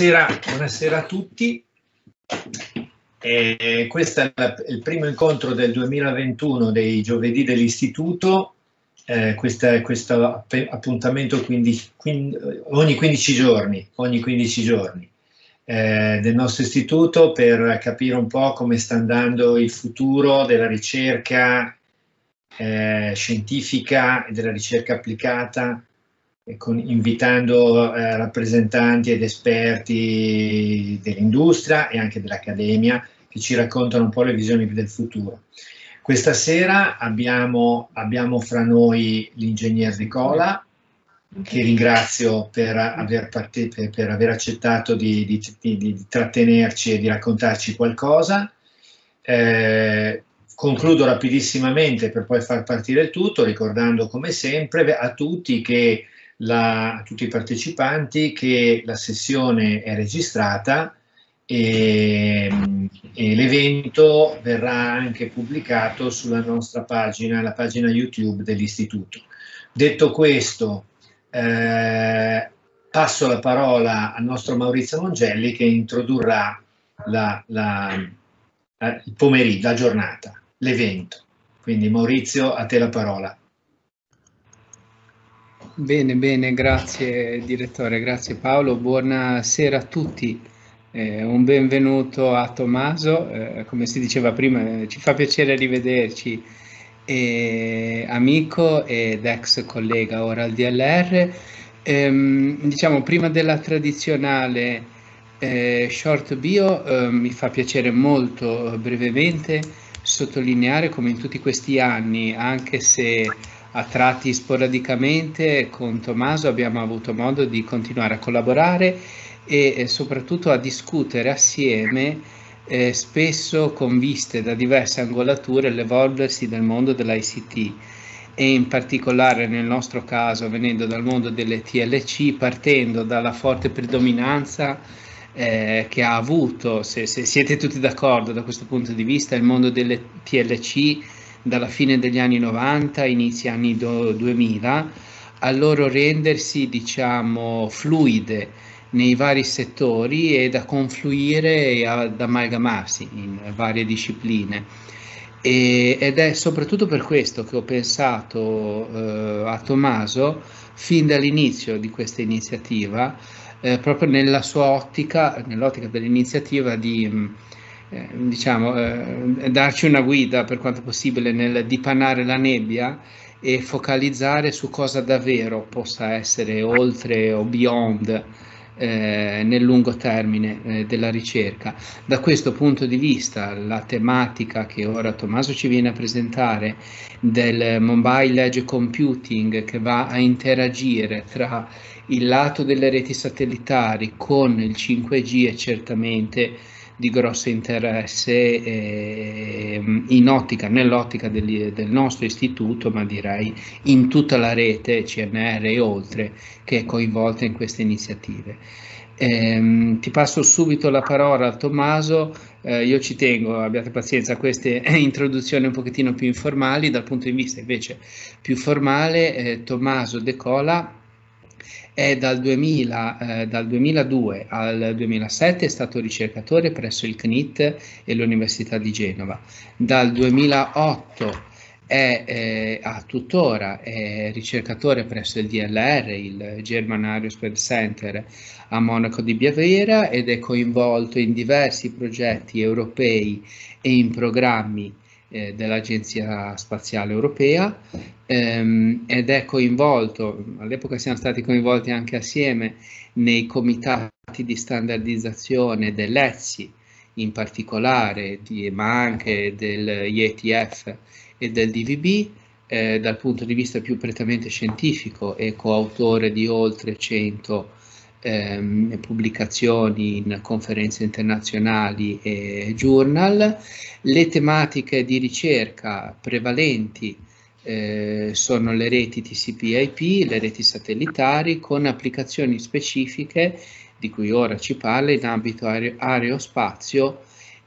Buonasera, buonasera, a tutti. Eh, questo è il primo incontro del 2021 dei giovedì dell'Istituto. Eh, questo appuntamento 15, 15, ogni 15 giorni, ogni 15 giorni eh, del nostro istituto per capire un po' come sta andando il futuro della ricerca eh, scientifica e della ricerca applicata con, invitando eh, rappresentanti ed esperti dell'industria e anche dell'accademia che ci raccontano un po' le visioni del futuro. Questa sera abbiamo, abbiamo fra noi l'ingegner Nicola, che ringrazio per aver, parte, per, per aver accettato di, di, di, di, trattenerci e di raccontarci qualcosa. Eh, concludo rapidissimamente per poi far partire il tutto, ricordando come sempre a tutti che la, a tutti i partecipanti che la sessione è registrata e, e l'evento verrà anche pubblicato sulla nostra pagina, la pagina YouTube dell'Istituto. Detto questo, eh, passo la parola al nostro Maurizio Mongelli che introdurrà la, la, la, il pomeriggio, la giornata, l'evento. Quindi Maurizio, a te la parola. Bene, bene, grazie direttore, grazie Paolo, buonasera a tutti. Eh, un benvenuto a Tommaso, eh, come si diceva prima, eh, ci fa piacere rivederci, eh, amico ed ex collega ora al DLR. Ehm, diciamo, prima della tradizionale eh, short bio, eh, mi fa piacere molto brevemente sottolineare come in tutti questi anni, anche se a tratti sporadicamente con Tommaso abbiamo avuto modo di continuare a collaborare e soprattutto a discutere assieme eh, spesso con viste da diverse angolature l'evolversi del mondo dell'ICT e in particolare nel nostro caso venendo dal mondo delle TLC partendo dalla forte predominanza eh, che ha avuto, se, se siete tutti d'accordo da questo punto di vista, il mondo delle TLC dalla fine degli anni 90, inizi anni 2000, a loro rendersi diciamo fluide nei vari settori e da confluire e ad amalgamarsi in varie discipline. E, ed è soprattutto per questo che ho pensato eh, a Tommaso fin dall'inizio di questa iniziativa, eh, proprio nella sua ottica, nell'ottica dell'iniziativa di eh, diciamo, eh, darci una guida per quanto possibile nel dipanare la nebbia e focalizzare su cosa davvero possa essere oltre o beyond eh, nel lungo termine eh, della ricerca. Da questo punto di vista la tematica che ora Tommaso ci viene a presentare del Mobile Edge Computing che va a interagire tra il lato delle reti satellitari con il 5G è certamente di grosso interesse eh, in ottica, nell'ottica del, del, nostro istituto, ma direi in tutta la rete CNR e oltre che è coinvolta in queste iniziative. Eh, ti passo subito la parola a Tommaso, eh, io ci tengo, abbiate pazienza, a queste introduzioni un pochettino più informali, dal punto di vista invece più formale, eh, Tommaso Decola, e dal, 2000, eh, dal 2002 al 2007 è stato ricercatore presso il CNIT e l'Università di Genova. Dal 2008 è eh, a tuttora è ricercatore presso il DLR, il German Aerospace Center a Monaco di Baviera ed è coinvolto in diversi progetti europei e in programmi eh, dell'Agenzia Spaziale Europea ehm, ed è coinvolto, all'epoca siamo stati coinvolti anche assieme nei comitati di standardizzazione dell'ETSI in particolare, di, ma anche del IETF e del DVB, eh, dal punto di vista più prettamente scientifico e coautore di oltre 100 ehm, pubblicazioni in conferenze internazionali e journal. Le tematiche di ricerca prevalenti eh, sono le reti TCP/IP, le reti satellitari con applicazioni specifiche di cui ora ci parla in ambito aerospazio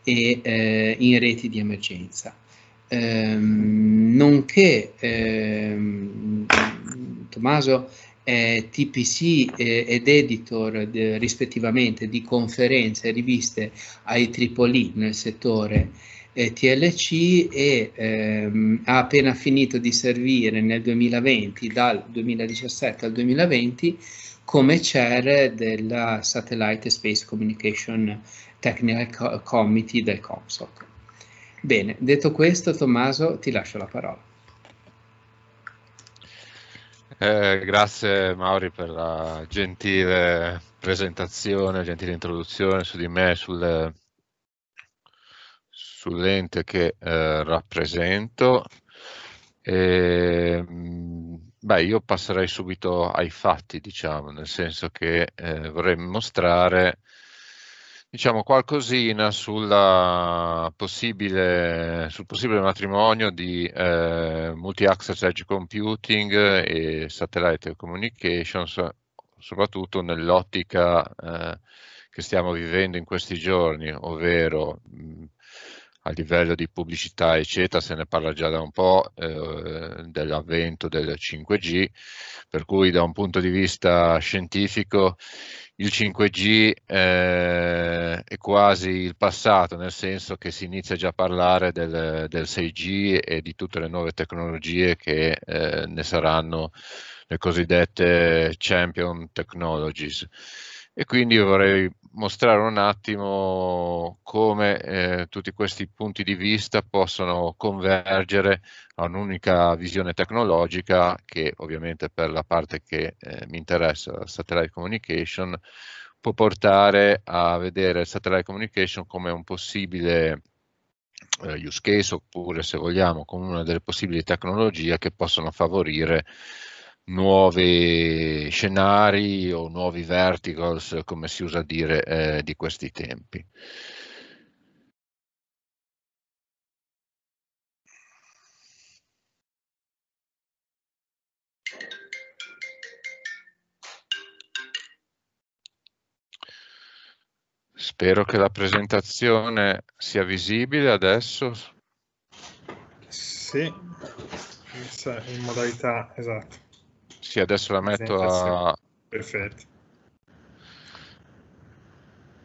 e eh, in reti di emergenza. Ehm, nonché ehm, Tommaso eh, TPC eh, ed editor de, eh, rispettivamente di conferenze e riviste ai Tripoli nel settore eh, TLC e ehm, ha appena finito di servire nel 2020, dal 2017 al 2020, come chair della Satellite Space Communication Technical Committee del COMSOC. Bene, detto questo, Tommaso, ti lascio la parola. Eh, grazie Mauri per la gentile presentazione, gentile introduzione su di me, sul, sull'ente che eh, rappresento. E, mm, beh, io passerei subito ai fatti, diciamo, nel senso che eh, vorrei mostrare diciamo qualcosina sulla possibile, sul possibile matrimonio di eh, multi-access edge computing e satellite communications, soprattutto nell'ottica eh, che stiamo vivendo in questi giorni, ovvero mh, a livello di pubblicità eccetera se ne parla già da un po' eh, dell'avvento del 5G, per cui da un punto di vista scientifico il 5G eh, è quasi il passato, nel senso che si inizia già a parlare del, del 6G e di tutte le nuove tecnologie che eh, ne saranno le cosiddette champion technologies. E quindi vorrei mostrare un attimo come eh, tutti questi punti di vista possono convergere a un'unica visione tecnologica che ovviamente per la parte che eh, mi interessa, satellite communication, può portare a vedere satellite communication come un possibile eh, use case oppure se vogliamo come una delle possibili tecnologie che possono favorire nuovi scenari o nuovi verticals, come si usa dire, eh, di questi tempi. Spero che la presentazione sia visibile adesso. Sì, in modalità esatto sì, adesso la metto a... Perfetto.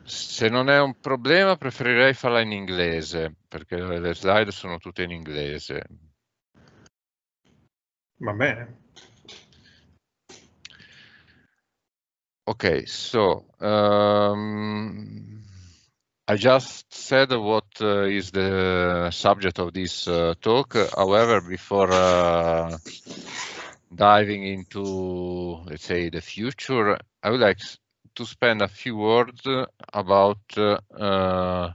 Se non è un problema preferirei farla in inglese, perché le slide sono tutte in inglese. Va bene. Ok, so um, I just said what uh, is the subject of this uh, talk. However, before uh, diving into, let's say, the future, I would like to spend a few words about uh,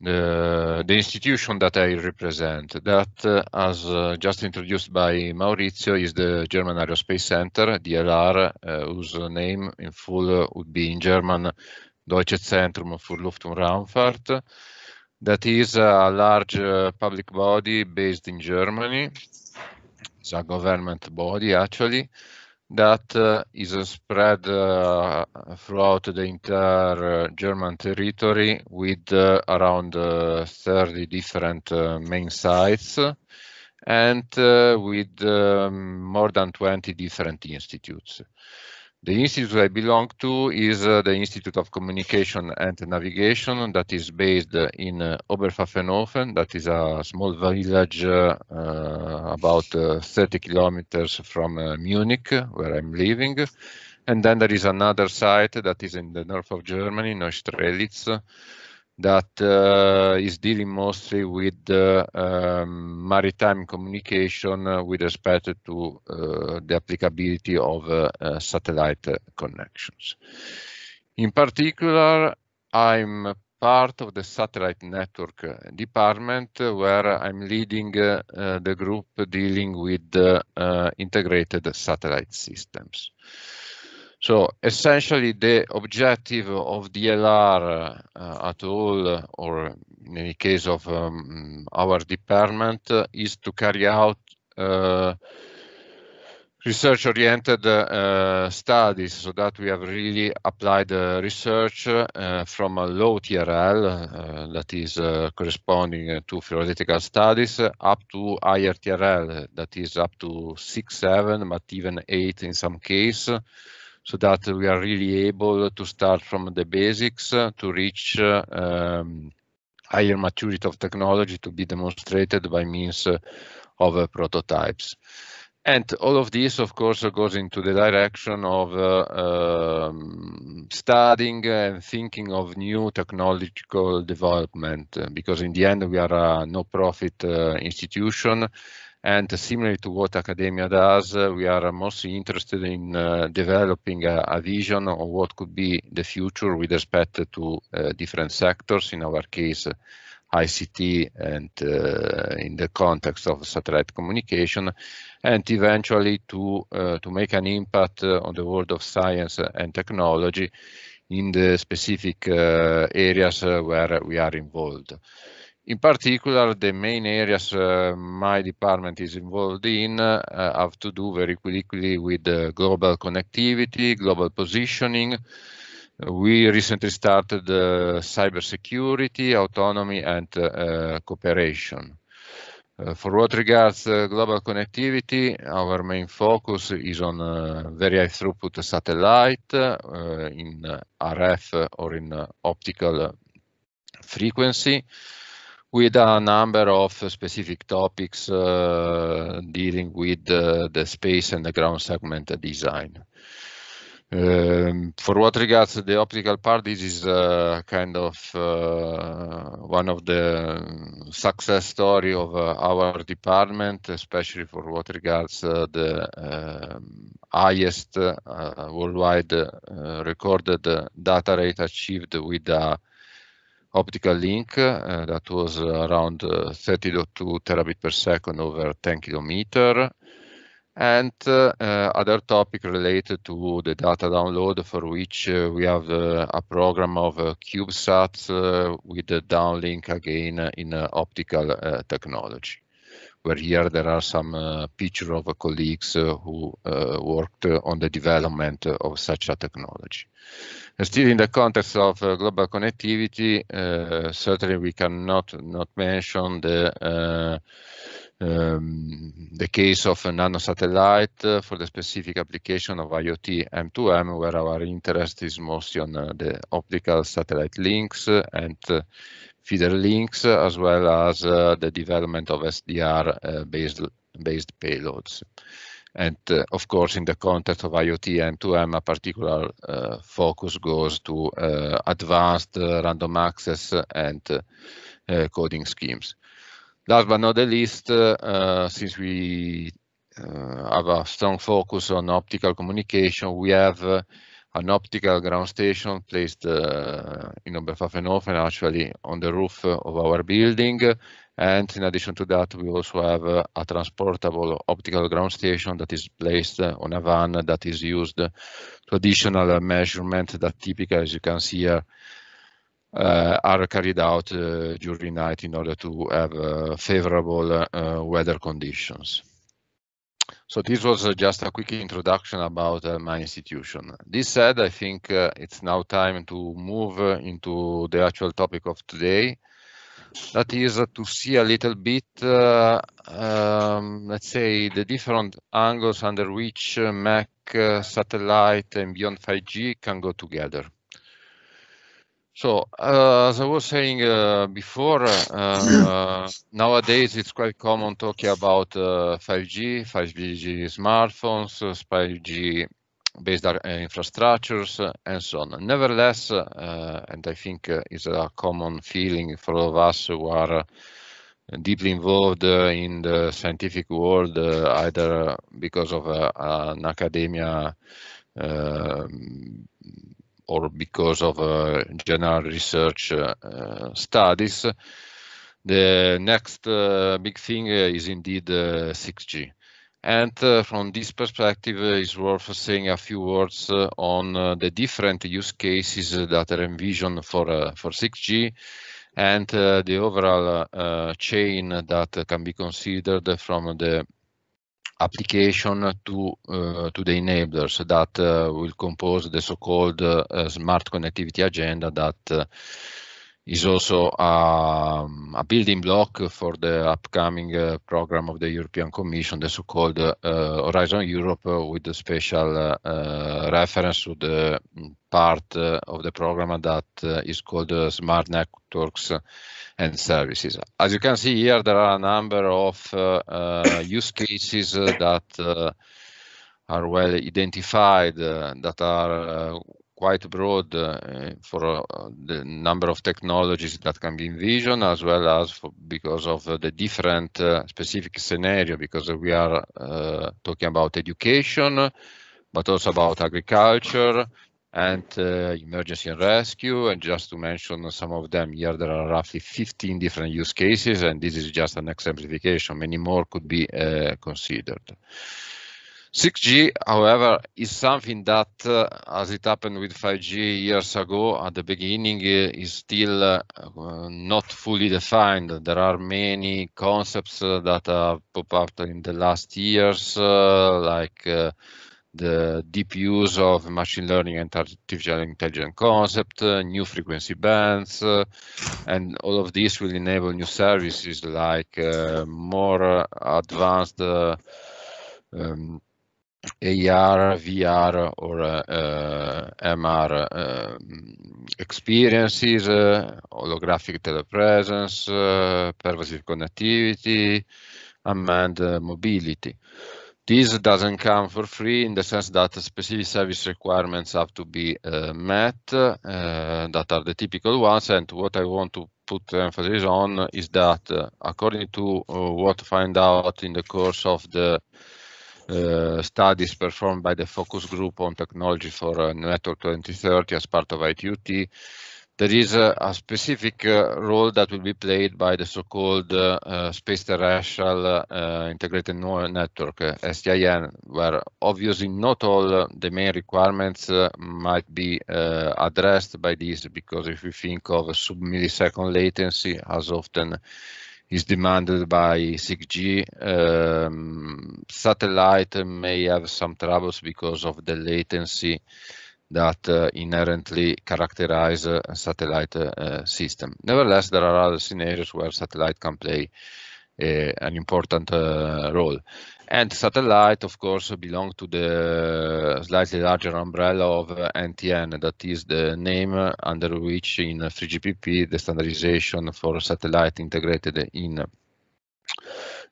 the, the institution that I represent, that, uh, as uh, just introduced by Maurizio, is the German Aerospace Center, DLR, uh, whose name in full uh, would be in German Deutsche Zentrum für Luft- und Raumfahrt. That is a large uh, public body based in Germany is a government body actually that uh, is spread uh, throughout the entire uh, German territory with uh, around uh, 30 different uh, main sites and with um, more than 20 different institutes. The institute I belong to is uh, the Institute of Communication and Navigation that is based in uh, Oberpfaffenhofen, that is a small village uh, uh about uh, 30 kilometers from uh, Munich, where I'm living. And then there is another site that is in the north of Germany, Neustrelitz, that uh, is dealing mostly with uh, um, maritime communication uh, with respect to the applicability of satellite connections. In particular, I'm part of the satellite network department where I'm leading uh, uh, the group dealing with uh, integrated satellite systems. So essentially, the objective of DLR uh, at all, or in any case of um, our department, uh, is to carry out uh, research-oriented uh, studies so that we have really applied uh, research uh, from a low TRL, that is corresponding to theoretical studies, up to higher TRL, that is up to 6, 7, but even 8 in some case so that we are really able to start from the basics to reach um, higher maturity of technology to be demonstrated by means of uh, prototypes. And all of this, of course, goes into the direction of uh, um, studying and thinking of new technological development, uh, because in the end, we are a no-profit uh, institution and similarly to what academia does, uh, we are mostly interested in uh, developing a, a, vision of what could be the future with respect to uh, different sectors, in our case, ICT and uh, in the context of satellite communication, and eventually to uh, to make an impact uh, on the world of science and technology in the specific areas where we are involved. In particular, the main areas uh, my department is involved in uh, have to do very quickly with uh, global connectivity, global positioning. We recently started uh, cybersecurity, autonomy, and uh, uh, cooperation. for what regards global connectivity, our main focus is on very high throughput satellite in RF or in optical frequency with a number of specific topics uh, dealing with uh, the space and the ground segment design. Um, for what regards the optical part, this is uh, kind of uh, one of the success story of uh, our department, especially for what regards uh, the um, highest worldwide recorded data rate achieved with a optical link uh, that was around uh, eh, 30.2 terabit per second over 10 kilometer and uh, other topic related to the data download for which we have a program of CubeSats with the downlink again in optical technology where here there are some uh, picture of colleagues uh, who uh, worked uh, on the development of such a technology. And still in the context of global connectivity, certainly we cannot not mention the um, the case of a nanosatellite uh, for the specific application of IoT M2M, where our interest is mostly on uh, the optical satellite links uh, and feeder links, as well as uh, the development of SDR-based uh, based payloads. And uh, of course, in the context of IoT M2M, a particular uh, focus goes to uh, advanced uh, random access and coding schemes. Last but not the least, since we have a strong focus on optical communication, we have an optical ground station placed uh, in Oberpfaffenhofen, actually on the roof of our building. And in addition to that, we also have a transportable optical ground station that is placed on a van that is used to additional measurement that typically, as you can see here, uh, uh, are carried out uh, during night in order to have uh, favorable uh, weather conditions. So this was uh, just a quick introduction about uh, my institution. This said, I think uh, it's now time to move into the actual topic of today. That is to see a little bit, um, let's say, the different angles under which MAC, satellite and beyond 5G can go together. So, uh, as I was saying uh, before, uh, uh nowadays it's quite common talking about 5G, uh, 5G smartphones, 5G uh, based infrastructures, and so on. Nevertheless, and I think it's a common feeling for all of us who are deeply involved in the scientific world, either because of an academia or because of uh, general research uh, studies, the next uh, big thing is indeed 6G. And uh, from this perspective, uh, it's worth saying a few words uh, on the different use cases that are envisioned for, for 6G and the overall chain that can be considered from the application to uh, to the enablers that uh, will compose the so-called uh, smart connectivity agenda that uh, is also um, a building block for the upcoming uh, program of the European Commission, the so-called uh, Horizon Europe, uh, with a special uh, uh, reference to the mm, part uh, of the program that is called Smart Networks and Services. As you can see here, there are a number of use cases that are well identified, that are quite broad uh, for uh, the number of technologies that can be envisioned as well as for, because of uh, the different uh, specific scenario because we are uh, talking about education but also about agriculture and emergency and rescue and just to mention some of them here there are roughly 15 different use cases and this is just an exemplification many more could be considered 6G, however, is something that, uh, as it happened with 5G years ago, at the beginning uh, is still uh, uh not fully defined. There are many concepts uh, that have popped up in the last years, uh, like the deep use of machine learning and artificial intelligence concept, new frequency bands, and all of this will enable new services like more advanced um, AR, VR, or uh, uh MR uh, experiences, uh, holographic telepresence, uh, pervasive connectivity, and uh, mobility. This doesn't come for free in the sense that specific service requirements have to be met that are the typical ones. And what I want to put emphasis on is that according to what I find out in the course of the uh, studies performed by the focus group on technology for uh, Network 2030 as part of ITUT. There is a, a specific uh, role that will be played by the so-called uh, uh, Space Terrestrial Integrated Neural Network, STIN, where obviously not all the main requirements might be addressed by this, because if we think of sub-millisecond latency, as often is demanded by 6G. Um, satellite may have some troubles because of the latency that uh, inherently characterize a uh, satellite uh, system. Nevertheless, there are other scenarios where satellite can play uh, an important uh, role. And satellite, of course, belong to the slightly larger umbrella of NTN, that is the name under which in 3GPP the standardization for satellite integrated in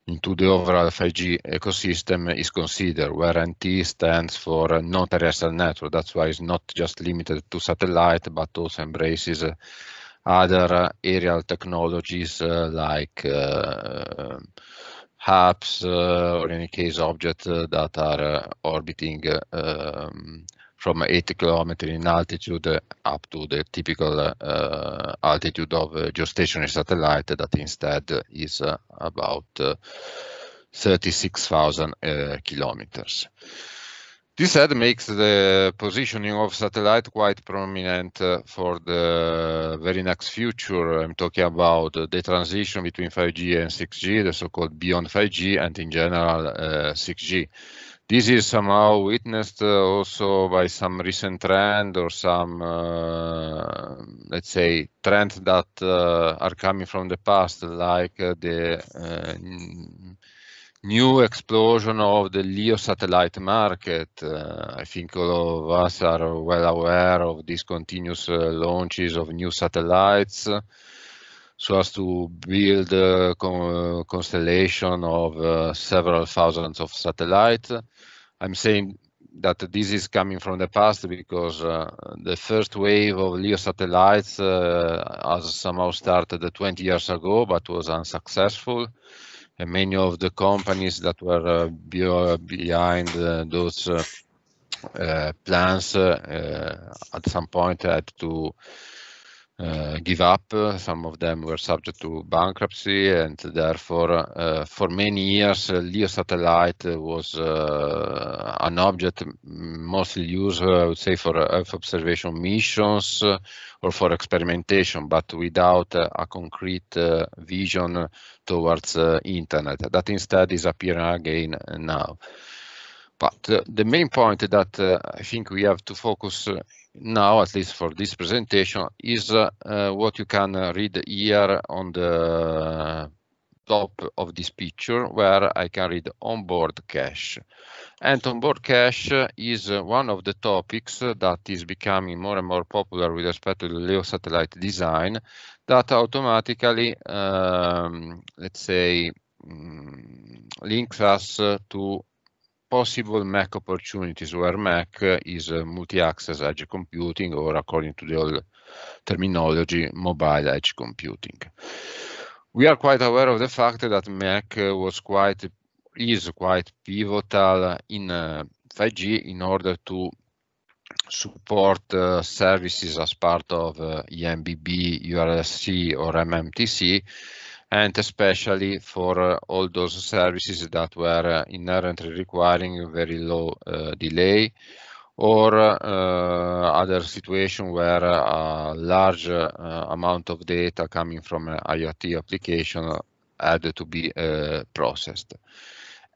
into the overall 5G ecosystem is considered, where NT stands for non-terrestrial network. That's why it's not just limited to satellite, but also embraces other aerial technologies uh, like uh, apps eh, or in any case objects eh, that are eh, orbiting um, from 80 kilometer in altitude up to the typical altitude of geostationary satellite that instead is about 36,000 kilometers. This said, makes the positioning of satellite quite prominent uh, for the very next future. I'm talking about the transition between 5G and 6G, the so-called beyond 5G, and in general 6G. Uh, this is somehow witnessed uh, also by some recent trend or some, uh, let's say, trends that uh, are coming from the past, like uh, the uh, new explosion of the LEO satellite market. Uh, I think all of us are well aware of these continuous uh, launches of new satellites so as to build a con uh, constellation of uh, several thousands of satellites. I'm saying that this is coming from the past because uh, the first wave of LEO satellites has somehow started 20 years ago but was unsuccessful many of the companies that were uh, uh, behind uh, those plans at some point had to uh, give up. Some of them were subject to bankruptcy, and therefore, uh, for many years, uh, LEO satellite was an object mostly used, I would say, for Earth observation missions or for experimentation, but without a concrete vision towards internet. That instead is appearing again now. But the main point that I think we have to focus now, at least for this presentation, is uh, what you can uh, read here on the top of this picture where I can read onboard cache. And onboard cache is uh, one of the topics that is becoming more and more popular with respect to the LEO satellite design that automatically, um, let's say, um, links us to possible Mac opportunities where Mac is multi-access edge computing or according to the old terminology, mobile edge computing. We are quite aware of the fact that Mac was quite is quite pivotal in uh, 5G in order to support uh, services as part of uh, EMBB, URSC or MMTC and especially for uh, all those services that were uh, inherently requiring very low uh, delay or other situation where a large amount of data coming from an IoT application had to be processed.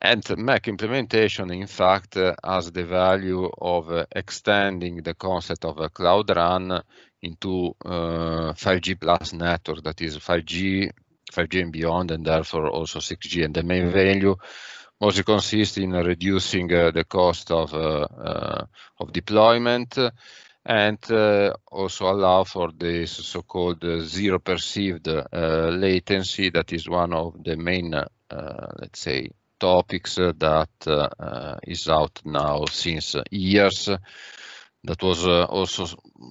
And Mac implementation, in fact, has the value of extending the concept of a cloud run into uh, 5G plus network, that is 5G 5G and beyond, and therefore also 6G. And the main value mostly consists in reducing uh, the cost of, uh, uh, of deployment and also allow for this so-called zero perceived latency that is one of the main, let's say, topics that is out now since years that was uh, also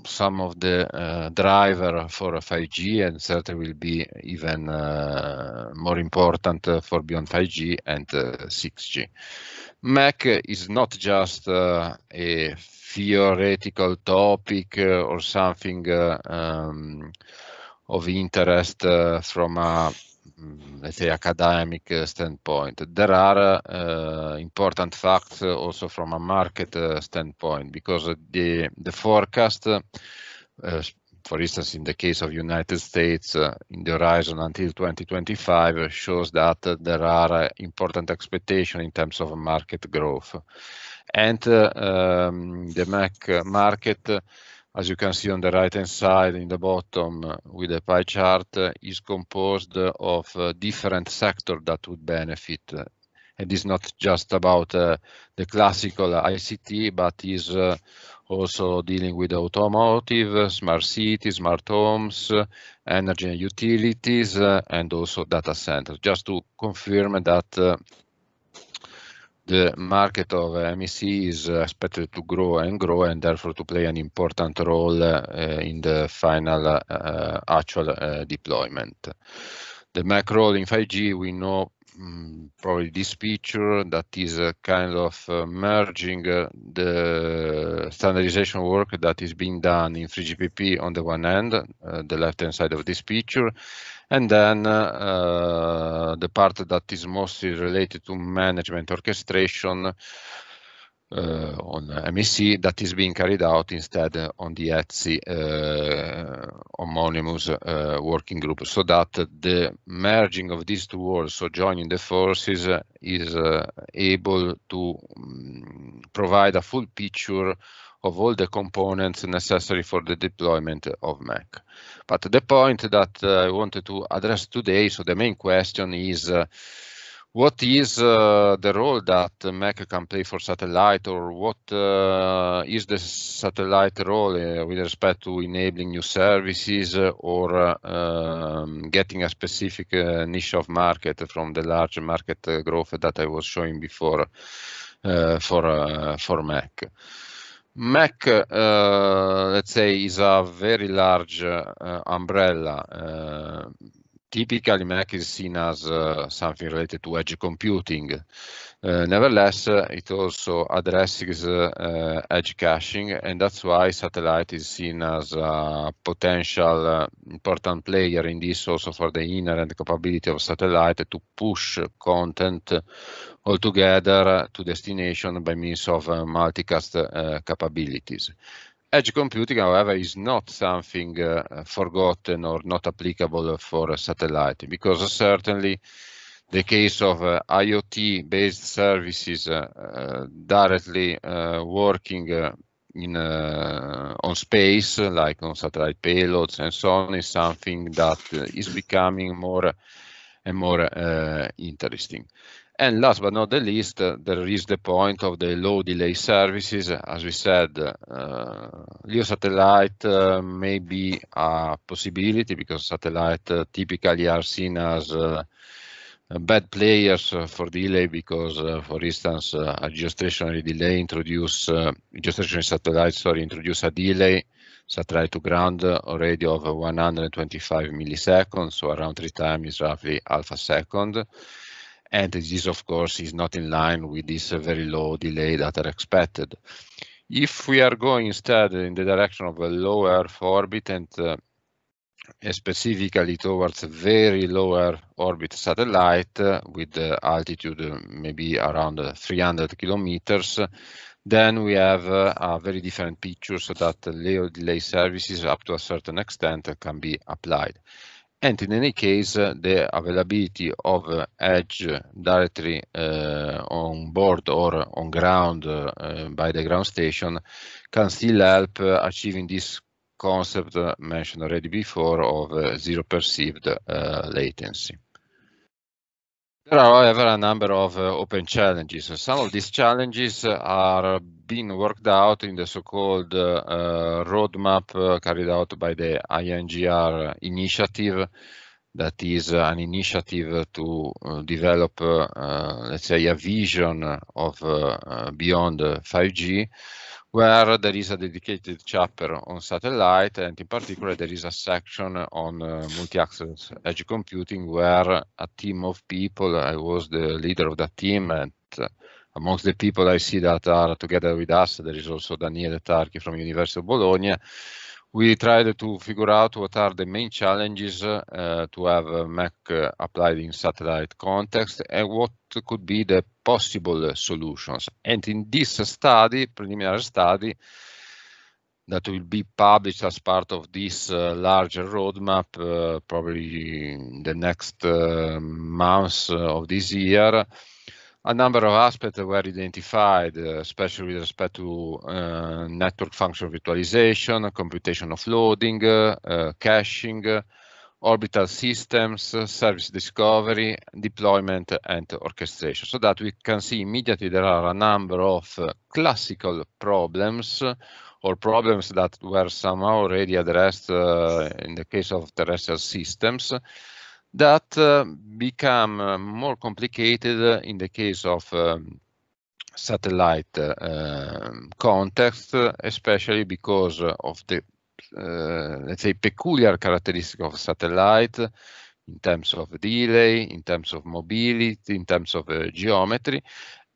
some of the uh, driver for 5G and certainly will be even uh, more important uh, for beyond 5G and 6G. Uh, MAC is not just uh, a theoretical topic or something um, of interest from a Mm, let's say academic uh, standpoint. There are uh, important facts uh, also from a market standpoint because the the forecast for instance, in the case of United States, uh, in the horizon until 2025 shows that there are important expectations in terms of market growth. And um, the Mac market as you can see on the right-hand side in the bottom uh, with the pie chart, uh, is composed uh, of different sectors that would benefit. And it's not just about uh, the classical ICT, but is uh, also dealing with automotive, smart cities, smart homes, energy and utilities, uh, and also data centers, just to confirm that the market of MEC is expected to grow and grow and therefore to play an important role uh, in the final uh, actual uh, deployment. The macro in 5G we know Mm, probably this picture that is a uh, kind of uh, merging uh, the standardization work that is being done in 3GPP on the one hand, uh, the left-hand side of this picture, and then uh, the part that is mostly related to management orchestration uh, on uh, MEC that is being carried out instead on the ETSI uh, homonymous uh, working group, so that the merging of these two worlds, so joining the forces, is able to um, provide a full picture of all the components necessary for the deployment of Mac. But the point that uh, I wanted to address today, so the main question is uh, what is uh, the role that Mac can play for satellite or what uh, is the satellite role uh, with respect to enabling new services or um, getting a specific uh, niche of market from the large market uh, growth that I was showing before uh, for, for Mac? Mac, let's say, is a very large umbrella typically Mac is seen as uh, something related to edge computing. Uh, nevertheless, uh, it also addresses eh, edge caching, and that's why satellite is seen as a potential eh, important player in this also for the inherent capability of satellite to push content altogether to destination by means of multicast capabilities edge computing, however, is not something uh, forgotten or not applicable for satellite, because certainly the case of uh, IoT-based services uh, uh directly uh, working uh, in on space, like on satellite payloads and so on, is something that is becoming more and more uh, interesting. And last but not the least, uh, there is the point of the low delay services. As we said, uh, LEO satellite may be a possibility because satellite typically are seen as bad players for delay because, uh, for instance, uh, a geostationary delay introduce uh, geostationary satellite sorry introduce a delay satellite to ground already radio of 125 milliseconds, so around three times roughly half a second. And this, of course, is not in line with this very low delay that are expected. If we are going instead in the direction of a low Earth orbit and uh, specifically towards a very lower orbit satellite uh, with the uh, altitude uh, maybe around uh, 300 kilometers, then we have uh, a very different picture so that the layer delay services up to a certain extent can be applied. And in any case, uh, the availability of uh, edge directly uh, on board or on ground uh, uh, by the ground station can still help uh, achieving this concept mentioned already before of zero perceived latency. There are, however, a number of uh, open challenges. Some of these challenges uh, are being worked out in the so-called uh, roadmap uh, carried out by the INGR initiative. That is uh, an initiative to develop, let's say, a vision of beyond 5G where there is a dedicated chapter on satellite, and in particular, there is a section on uh, multi-access edge computing where a team of people, I was the leader of that team, and uh, amongst the people I see that are together with us, there is also Daniele Tarchi from University of Bologna, we tried to figure out what are the main challenges uh, to have Mac uh, applied in satellite context and what could be the possible solutions. And in this study, preliminary study, that will be published as part of this uh, larger roadmap, uh, probably in the next uh, months of this year, a number of aspects were identified, uh, especially with respect to uh, network function virtualization, computation offloading, uh, caching, orbital systems, service discovery, deployment, and orchestration. So that we can see immediately there are a number of uh, classical problems or problems that were somehow already addressed uh, in the case of terrestrial systems that uh, become uh, more complicated uh, in the case of um, satellite uh, um, context, especially because of the, uh, let's say, peculiar characteristic of satellite in terms of delay, in terms of mobility, in terms of uh, geometry.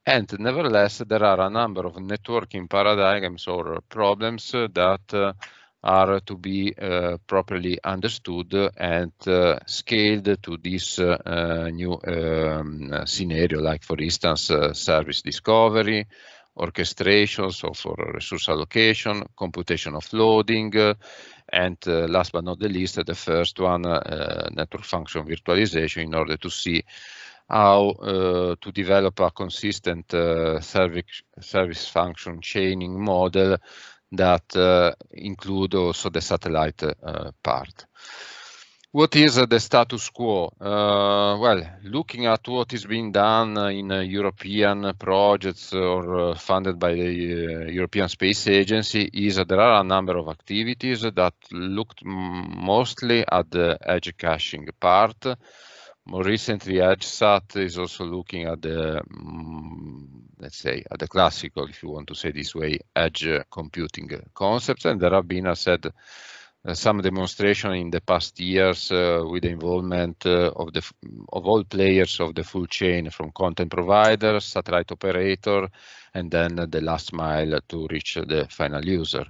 And nevertheless, there are a number of networking paradigms or problems that are to be uh, properly understood and uh, scaled to this uh, new um, scenario, like for instance, uh, service discovery, orchestration, so for resource allocation, computation of loading, uh, and uh, last but not the least, the first one, network function virtualization in order to see how uh, to develop a consistent uh, service, service function chaining model that uh, include also the satellite uh, part. What is uh, the status quo? well, looking at what is being done in European projects or funded by the European Space Agency is there are a number of activities that looked mostly at the edge caching part more recently, EdgeSat is also looking at the, um, let's say, at the classical, if you want to say this way, edge computing concepts. And there have been, I said, uh, some demonstration in the past years uh, with the involvement uh, of the of all players of the full chain from content providers, satellite operator, and then the last mile to reach the final user.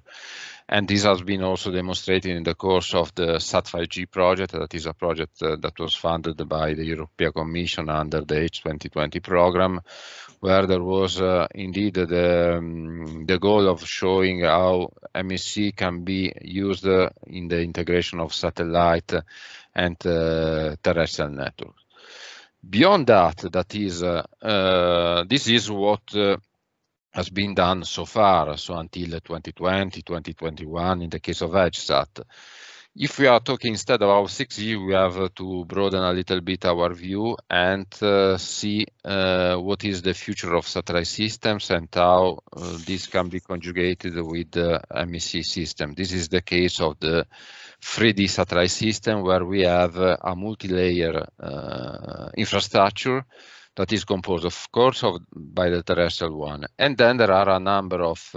And this has been also demonstrated in the course of the SAT5G project. That is a project uh, that was funded by the European Commission under the H2020 program, where there was uh, indeed the, um, the goal of showing how MEC can be used uh, in the integration of satellite and uh, terrestrial networks. Beyond that, that is, uh, uh, this is what uh, has been done so far, so until 2020, 2021 in the case of EdgeSat if we are talking instead of our 6G, we have uh, to broaden a little bit our view and uh, see uh, what is the future of satellite systems and how uh, this can be conjugated with the uh, MEC system. This is the case of the 3D satellite system where we have uh, a multi-layer infrastructure that is composed, of course, of, by the terrestrial one. And then there are a number of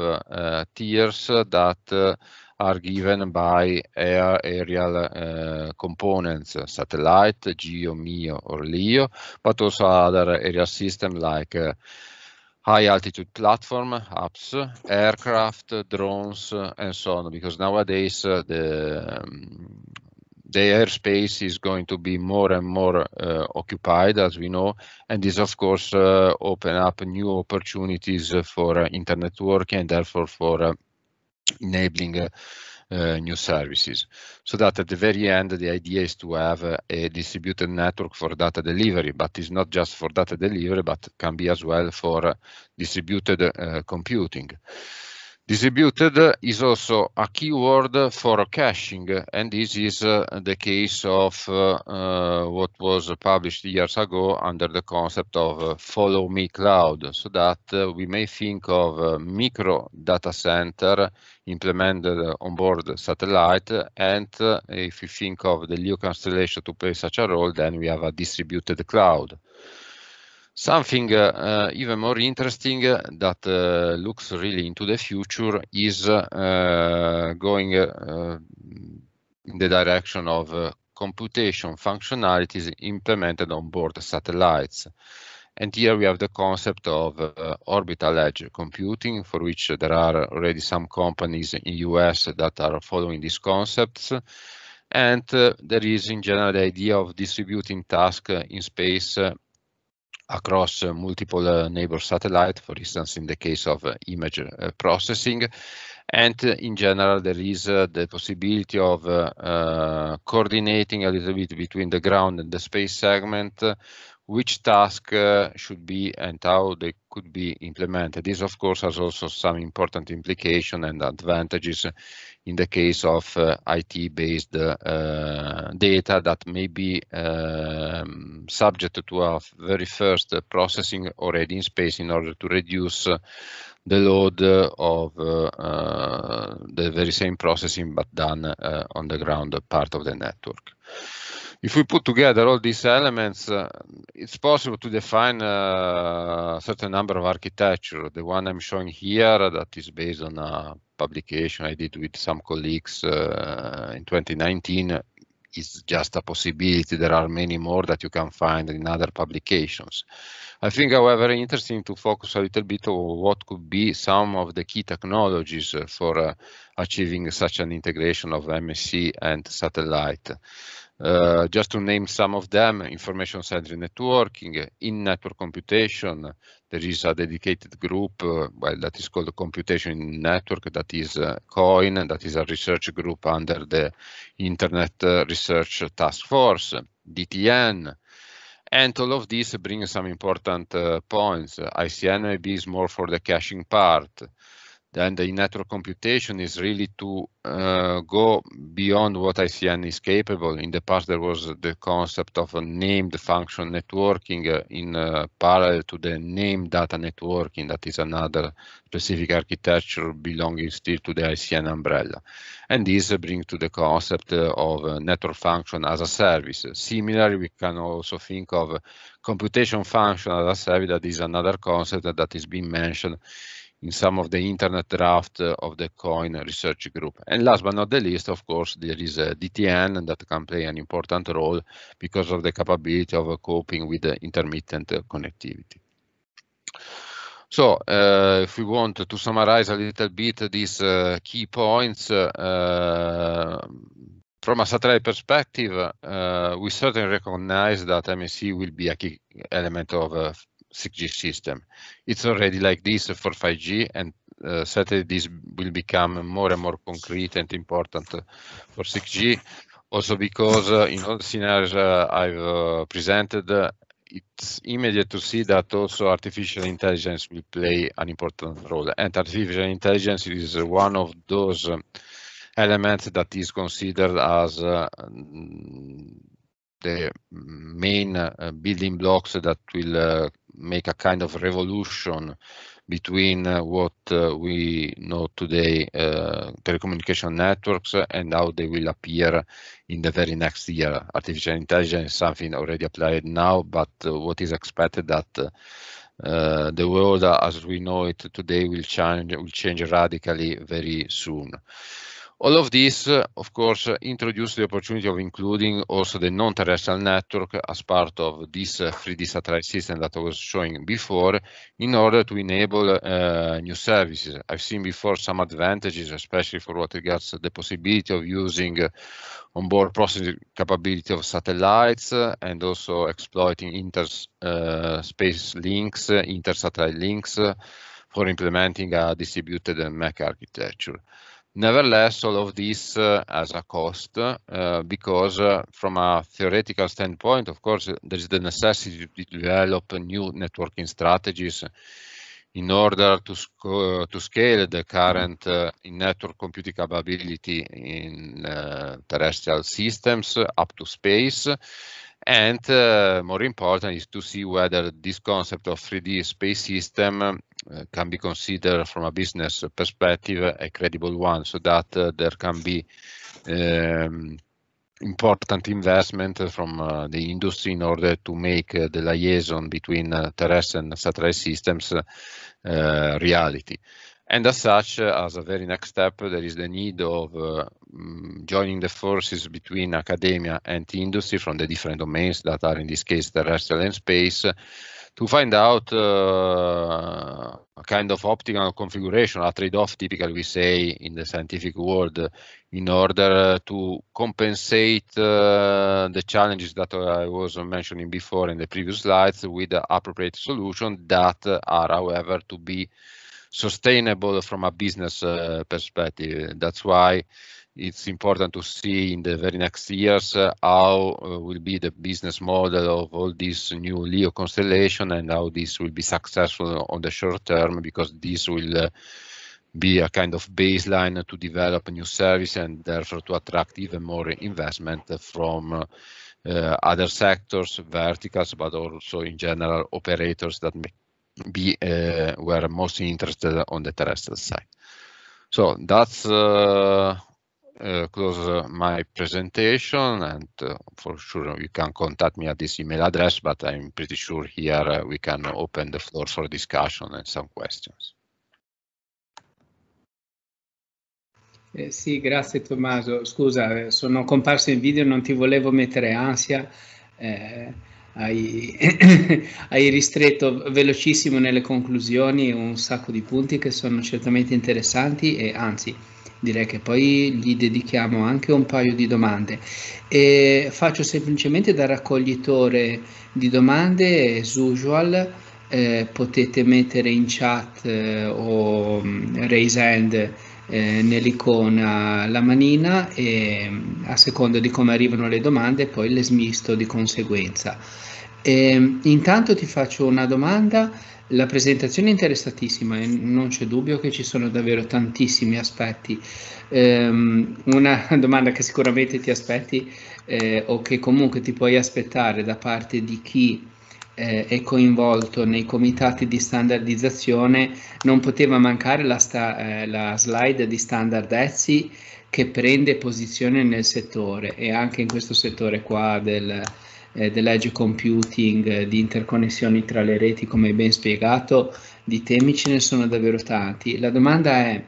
tiers that are given by air aerial uh, components, satellite, GEO, MEO or LEO, but also other aerial systems like uh, high altitude platform apps, aircraft, drones, and so on, because nowadays eh, the um, the airspace is going to be more and more uh, occupied, as we know, and this, of course, uh, open up new opportunities for uh, internet work and therefore for enabling uh, uh, new services. So that at the very end, the idea is to have a distributed network for data delivery, but it's not just for data delivery, but can be as well for distributed uh, computing. Distributed is also a keyword for caching, and this is uh, the case of uh, uh, what was published years ago under the concept of follow me cloud, so that we may think of micro data center implemented on board satellite. And if you think of the Leo constellation to play such a role, then we have a distributed cloud. Something uh, uh, even more interesting uh, that uh, looks really into the future is going in the direction of computation functionalities implemented on board satellites. And here we have the concept of uh, orbital edge computing, for which there are already some companies in US that are following these concepts. And uh, there is in general the idea of distributing tasks in space uh, across uh, multiple uh, neighbor satellites, for instance, in the case of uh, image processing. And in general, there is the possibility of coordinating a little bit between the ground and the space segment which task uh, should be and how they could be implemented. This, of course, has also some important implication and advantages in the case of uh, IT-based uh, data that may be um, subject to a very first processing already in space in order to reduce the load of uh, uh, the very same processing but done uh, on the ground part of the network if we put together all these elements, uh, it's possible to define uh, a certain number of architecture. The one I'm showing here uh, that is based on a publication I did with some colleagues uh, in 2019 is just a possibility. There are many more that you can find in other publications. I think, however, interesting to focus a little bit on what could be some of the key technologies uh, for uh, achieving such an integration of MSC and satellite. Uh, just to name some of them, information center networking, in-network computation. There is a dedicated group, uh, well, that is called the computation network, that is uh, COIN, that is a research group under the Internet uh, Research Task Force, DTN. And all of this brings some important uh, points. ICNIB is more for the caching part then the network computation is really to uh, go beyond what ICN is capable. In the past, there was the concept of a named function networking uh, in uh, parallel to the named data networking. That is another specific architecture belonging still to the ICN umbrella. And this brings to the concept uh, of network function as a service. Similarly, we can also think of computation function as a service. That is another concept that is being mentioned in some of the internet draft of the coin research group. And last but not the least, of course, there is a uh, DTN that can play an important role because of the capability of coping with the intermittent connectivity. So uh, if we want to summarize a little bit these uh, key points, uh, from a satellite perspective, uh, we certainly recognize that MSC will be a key element of uh, 6G system. It's already like this for 5G, and uh, certainly this will become more and more concrete and important for 6G. Also, because uh, in all the scenarios uh, I've uh, presented, uh, it's immediate to see that also artificial intelligence will play an important role. And artificial intelligence is one of those um, elements that is considered as uh, the main building blocks that will make a kind of revolution between uh, what uh, we know today, uh, telecommunication networks, and how they will appear in the very next year. Artificial intelligence is something already applied now, but what is expected that uh, the world as we know it today will change will change radically very soon. All of this, uh, of course, uh, introduced the opportunity of including also the non-terrestrial network as part of this uh, 3D satellite system that I was showing before in order to enable uh, new services. I've seen before some advantages, especially for what regards the possibility of using uh, onboard processing capability of satellites uh, and also exploiting inter-space links, inter-satellite links for implementing a distributed uh, MAC architecture. Nevertheless, all of this uh, has a cost uh, because uh, from a theoretical standpoint, of course, there is the necessity to develop new networking strategies in order to, sc to scale the current uh, in-network computing capability in uh, terrestrial systems up to space and uh, more important is to see whether this concept of 3D space system uh, can be considered from a business perspective a credible one so that uh, there can be um, important investment from uh, the industry in order to make uh, the liaison between uh, terrestrial and satellite systems reality. And as such, uh, as a very next step, there is the need of uh, mm, joining the forces between academia and industry from the different domains that are in this case terrestrial and space to find out uh, a kind of optimal configuration, a trade-off typically we say in the scientific world in order to compensate uh, the challenges that I was mentioning before in the previous slides with appropriate solution that are however to be sustainable from a business uh, perspective. That's why it's important to see in the very next years uh, how uh, will be the business model of all this new LEO constellation and how this will be successful on the short term, because this will be a kind of baseline to develop a new service and therefore to attract even more investment from other sectors, verticals, but also in general operators that be eh, were most interested on the terrestrial side. So that's uh, uh close uh, my presentation and uh, for sure you can contact me at this email address but i'm pretty sure here uh, we can open the floor for discussion and some questions eh, sì grazie tommaso scusa eh, sono comparso in video non ti volevo mettere ansia eh, hai, hai, ristretto velocissimo nelle conclusioni un sacco di punti che sono certamente interessanti e anzi direi che poi gli dedichiamo anche un paio di domande. E faccio semplicemente da raccoglitore di domande, as usual, eh, potete mettere in chat eh, o mm, raise hand eh, nell'icona la manina e a seconda di come arrivano le domande poi le smisto di conseguenza. E, intanto ti faccio una domanda, la presentazione è interessatissima e eh, non c'è dubbio che ci sono davvero tantissimi aspetti. Ehm, una domanda che sicuramente ti aspetti eh, o che comunque ti puoi aspettare da parte di chi eh, è coinvolto nei comitati di standardizzazione, non poteva mancare la, sta, eh, la slide di standard Etsy che prende posizione nel settore e anche in questo settore qua del, eh, dell'edge computing, eh, di interconnessioni tra le reti, come ben spiegato, di temi ce ne sono davvero tanti. La domanda è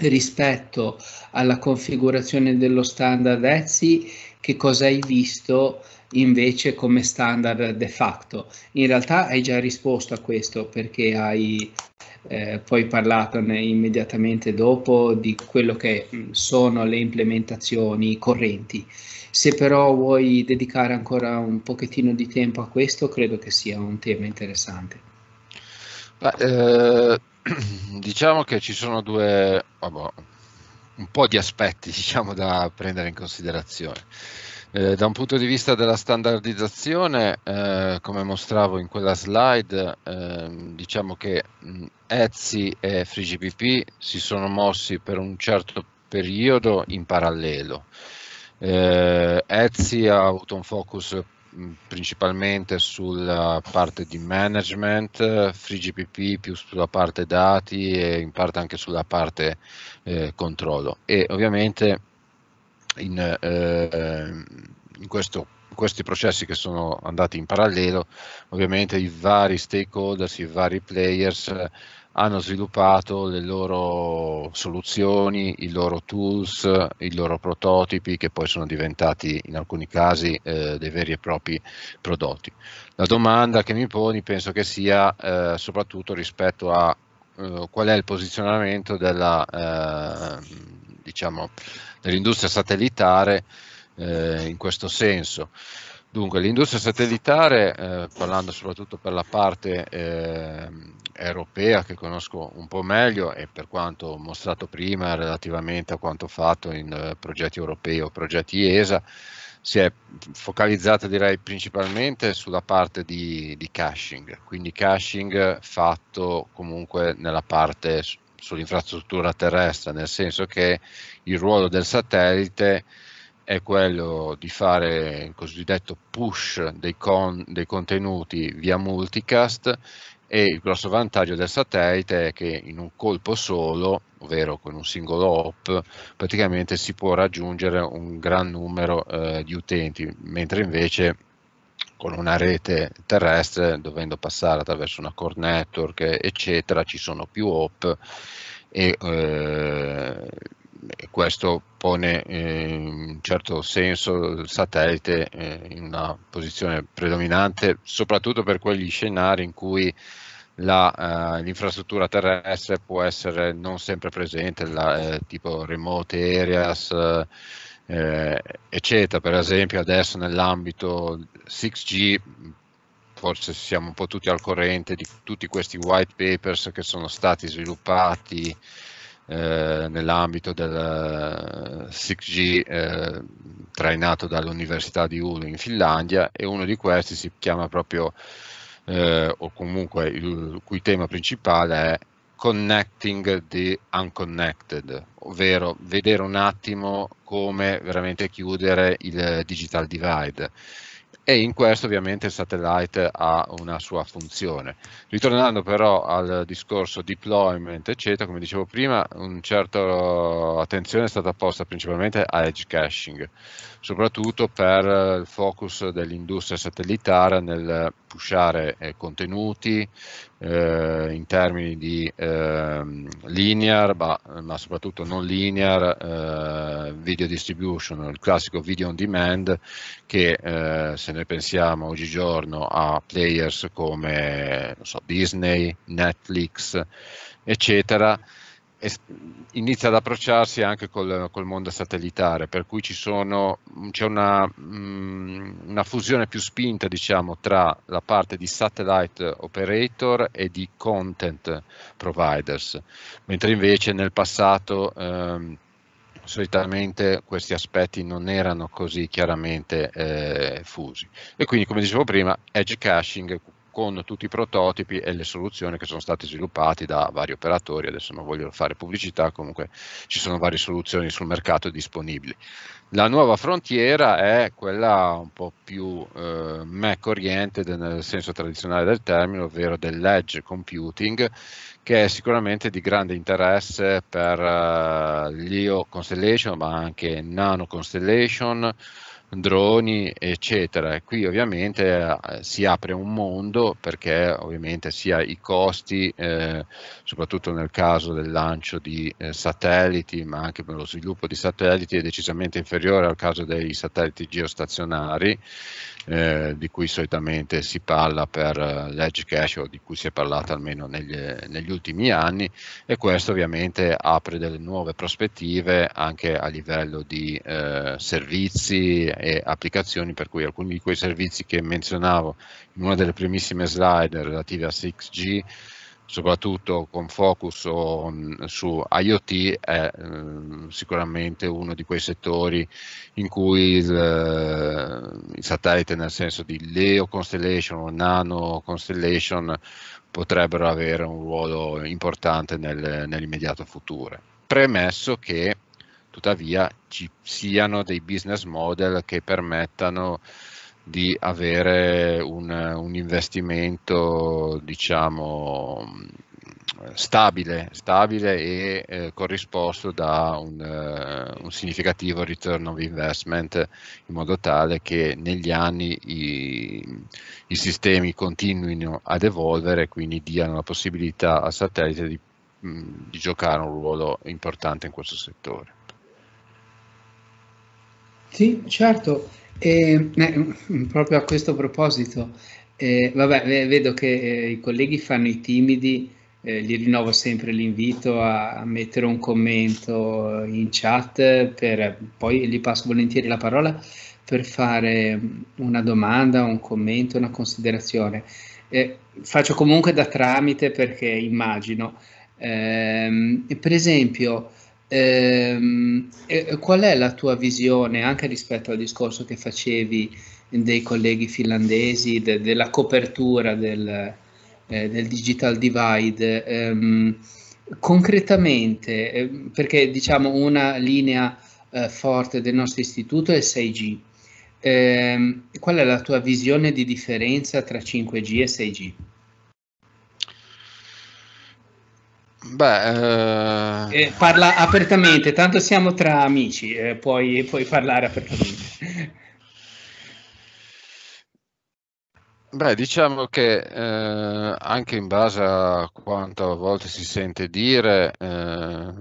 rispetto alla configurazione dello standard Etsy, che cosa hai visto invece come standard de facto. In realtà hai già risposto a questo perché hai eh, poi parlato immediatamente dopo di quello che mm, sono le implementazioni correnti. Se però vuoi dedicare ancora un pochettino di tempo a questo, credo che sia un tema interessante. Beh, eh, diciamo che ci sono due, vabbè, un po' di aspetti diciamo, da prendere in considerazione. Eh, da un punto di vista della standardizzazione, eh, come mostravo in quella slide, eh, diciamo che Etsy e FreeGPP si sono mossi per un certo periodo in parallelo. Eh, Etsy ha avuto un focus principalmente sulla parte di management, FreeGPP più sulla parte dati e in parte anche sulla parte eh, controllo e ovviamente in, eh, in, questo, questi processi che sono andati in parallelo, ovviamente i vari stakeholders, i vari players eh, hanno sviluppato le loro soluzioni, i loro tools, i loro prototipi che poi sono diventati in alcuni casi eh, dei veri e propri prodotti. La domanda che mi poni penso che sia eh, soprattutto rispetto a eh, qual è il posizionamento della, eh, diciamo, dell'industria satellitare eh, in questo senso. Dunque, l'industria satellitare, eh, parlando soprattutto per la parte eh, europea che conosco un po' meglio e per quanto ho mostrato prima relativamente a quanto fatto in eh, progetti europei o progetti ESA, si è focalizzata direi principalmente sulla parte di, di caching, quindi caching fatto comunque nella parte sull'infrastruttura terrestre, nel senso che il ruolo del satellite è quello di fare il cosiddetto push dei, con, dei contenuti via multicast e il grosso vantaggio del satellite è che in un colpo solo, ovvero con un singolo hop, praticamente si può raggiungere un gran numero eh, di utenti, mentre invece con una rete terrestre, dovendo passare attraverso una core network, eccetera, ci sono più op e, eh, questo pone eh, in un certo senso il satellite eh, in una posizione predominante, soprattutto per quegli scenari in cui eh, l'infrastruttura terrestre può essere non sempre presente, la, eh, tipo remote areas, eh, eccetera. Per esempio adesso nell'ambito 6G forse siamo un po' tutti al corrente di tutti questi white papers che sono stati sviluppati eh, nell'ambito del 6G eh, eh, trainato dall'Università di Ulu in Finlandia e uno di questi si chiama proprio eh, o comunque il cui tema principale è connecting the unconnected, ovvero vedere un attimo come veramente chiudere il digital divide. E in questo ovviamente il satellite ha una sua funzione. Ritornando però al discorso deployment, eccetera, come dicevo prima, un certo attenzione è stata posta principalmente a edge caching soprattutto per eh, il focus dell'industria satellitare nel pushare eh, contenuti eh, in termini di ehm, linear, ma, ma, soprattutto non linear, eh, video distribution, il classico video on demand che eh, se noi pensiamo oggigiorno a players come so, Disney, Netflix, eccetera, inizia ad approcciarsi anche col, col, mondo satellitare, per cui sono, c'è una, mh, mm, una, fusione più spinta diciamo, tra la parte di satellite operator e di content providers, mentre invece nel passato ehm, solitamente questi aspetti non erano così chiaramente eh, fusi. E quindi, come dicevo prima, edge caching con tutti i prototipi e le soluzioni che sono stati sviluppati da vari operatori, adesso non voglio fare pubblicità, comunque ci sono varie soluzioni sul mercato disponibili. La nuova frontiera è quella un po' più eh, Mac oriented nel senso tradizionale del termine, ovvero dell'edge computing, che è sicuramente di grande interesse per uh, eh, l'IO Constellation, ma anche Nano Constellation, droni, eccetera. E qui ovviamente eh, si apre un mondo perché ovviamente sia i costi, eh, soprattutto nel caso del lancio di eh, satelliti, ma anche per lo sviluppo di satelliti, è decisamente inferiore al caso dei satelliti geostazionari, eh, di cui solitamente si parla per eh, l'edge cache o di cui si è parlato almeno negli, negli ultimi anni e questo ovviamente apre delle nuove prospettive anche a livello di servizi, e applicazioni, per cui alcuni di quei servizi che menzionavo in una delle primissime slide relative a 6G, soprattutto con focus su IoT, è ehm, sicuramente uno di quei settori in cui il, il satellite nel senso di Leo Constellation o Nano Constellation potrebbero avere un ruolo importante nel, nell'immediato futuro. Premesso che tuttavia ci siano dei business model che permettano di avere un, un investimento diciamo stabile, stabile e eh, corrisposto da un, uh, un, significativo return of investment in modo tale che negli anni i, i sistemi continuino ad evolvere e quindi diano la possibilità al satellite di, mh, mm, di giocare un ruolo importante in questo settore. Sì, certo. E, eh, proprio a questo proposito, eh, vabbè, vedo che eh, i colleghi fanno i timidi, eh, gli rinnovo sempre l'invito a, a, mettere un commento in chat, per, poi gli passo volentieri la parola per fare una domanda, un commento, una considerazione. Eh, faccio comunque da tramite perché immagino. Ehm, per esempio, Ehm, qual è la tua visione anche rispetto al discorso che facevi dei colleghi finlandesi, de, della copertura del, eh, del digital divide? Ehm, concretamente, eh, perché diciamo una linea eh, forte del nostro istituto è il 6G. Ehm, qual è la tua visione di differenza tra 5G e 6G? Beh, eh... Eh, parla apertamente, tanto siamo tra amici, eh, puoi, puoi, parlare apertamente. Beh, diciamo che eh, anche in base a quanto a volte si sente dire, eh,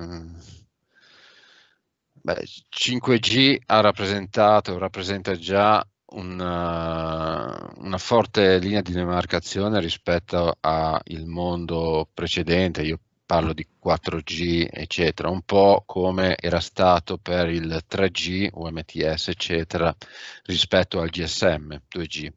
beh, 5G ha rappresentato, rappresenta già una, eh, una, forte linea di demarcazione rispetto al mondo precedente. Io parlo di 4G eccetera, un po' come era stato per il 3G, UMTS eccetera, rispetto al GSM 2G.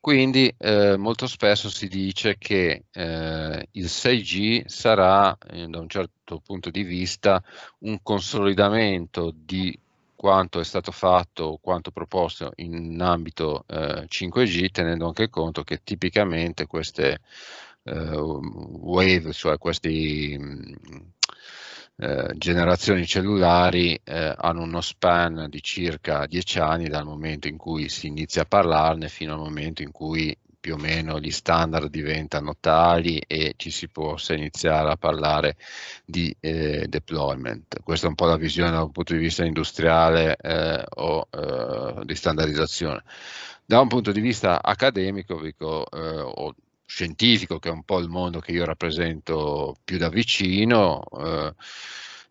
Quindi eh, molto spesso si dice che eh, il 6G sarà, eh, da un certo punto di vista, un consolidamento di quanto è stato fatto o quanto proposto in ambito 5G, eh, tenendo anche conto che tipicamente queste eh, wave, cioè queste mm, eh, generazioni cellulari eh, hanno uno span di circa 10 anni dal momento in cui si inizia a parlarne fino al momento in cui più o meno gli standard diventano tali e ci si possa iniziare a parlare di eh, deployment. Questa è un po' la visione da un punto di vista industriale eh, o eh, di standardizzazione. Da un punto di vista accademico, dico, o scientifico, che è un po' il mondo che io rappresento più da vicino, eh,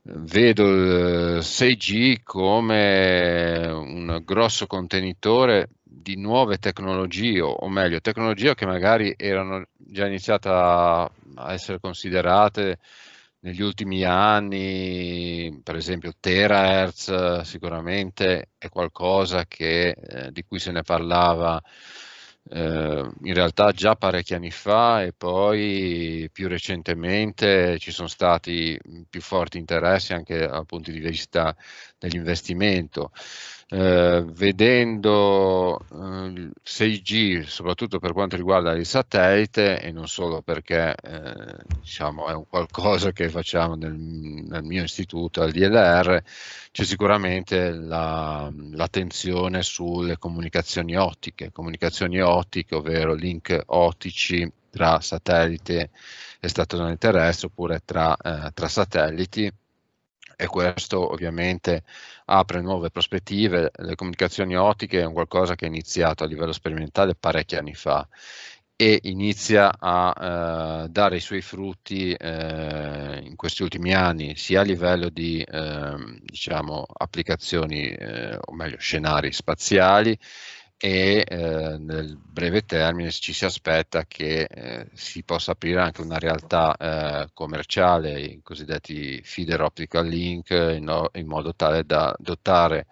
vedo il 6G come un grosso contenitore di nuove tecnologie, o meglio, tecnologie che magari erano già iniziate a essere considerate negli ultimi anni, per esempio terahertz eh, sicuramente è qualcosa che, eh, di cui se ne parlava eh, in realtà già parecchi anni fa e poi più recentemente ci sono stati più forti interessi anche dal punto di vista dell'investimento, eh, vedendo eh, 6G soprattutto per quanto riguarda il satellite e non solo perché eh, diciamo, è un qualcosa che facciamo nel, nel mio istituto al DLR, c'è sicuramente la, l'attenzione sulle comunicazioni ottiche, comunicazioni ottiche ovvero link ottici tra satellite e stazione terrestre oppure tra, eh, tra satelliti e questo ovviamente apre nuove prospettive. Le comunicazioni ottiche è un qualcosa che è iniziato a livello sperimentale parecchi anni fa e inizia a eh, dare i suoi frutti eh, in questi ultimi anni, sia a livello di eh, diciamo, applicazioni, eh, o meglio scenari spaziali, e eh, nel breve termine ci si aspetta che eh, si possa aprire anche una realtà eh, commerciale, i cosiddetti feeder optical link, in, in modo tale da dotare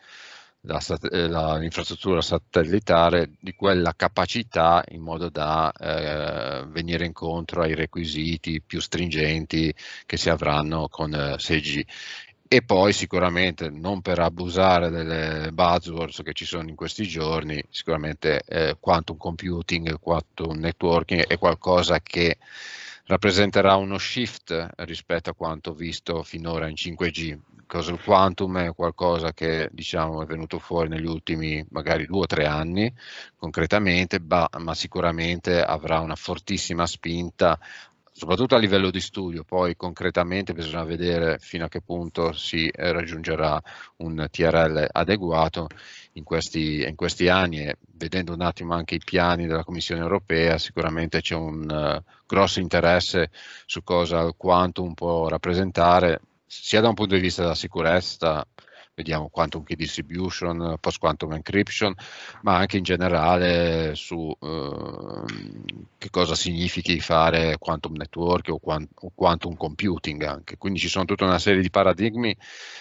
la, eh, la, l'infrastruttura satellitare di quella capacità in modo da eh, venire incontro ai requisiti più stringenti che si avranno con 6G. Eh, e poi sicuramente, non per abusare delle buzzwords che ci sono in questi giorni, sicuramente eh, quantum computing, quantum networking è qualcosa che rappresenterà uno shift rispetto a quanto visto finora in 5G. Cosa il quantum è qualcosa che diciamo, è venuto fuori negli ultimi magari due o tre anni concretamente, ma, ma sicuramente avrà una fortissima spinta soprattutto a livello di studio, poi concretamente bisogna vedere fino a che punto si eh, raggiungerà un TRL adeguato in questi, in questi anni e vedendo un attimo anche i piani della Commissione europea sicuramente c'è un uh, grosso interesse su cosa il quantum può rappresentare sia da un punto di vista della sicurezza vediamo quantum key distribution, post quantum encryption, ma anche in generale su eh, che cosa significhi fare quantum network o, quant- o, quantum computing anche. Quindi ci sono tutta una serie di paradigmi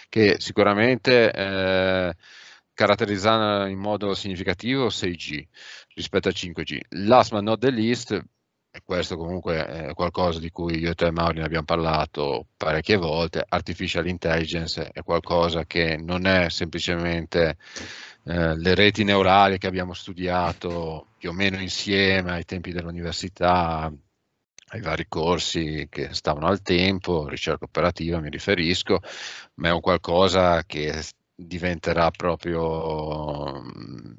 che sicuramente eh, caratterizzano in modo significativo 6G rispetto a 5G. Last but not the least, questo comunque è qualcosa di cui io e te Mauri ne abbiamo parlato parecchie volte, artificial intelligence è qualcosa che non è semplicemente eh, le reti neurali che abbiamo studiato più o meno insieme ai tempi dell'università, ai vari corsi che stavano al tempo, ricerca operativa mi riferisco, ma è un qualcosa che diventerà proprio... Mh,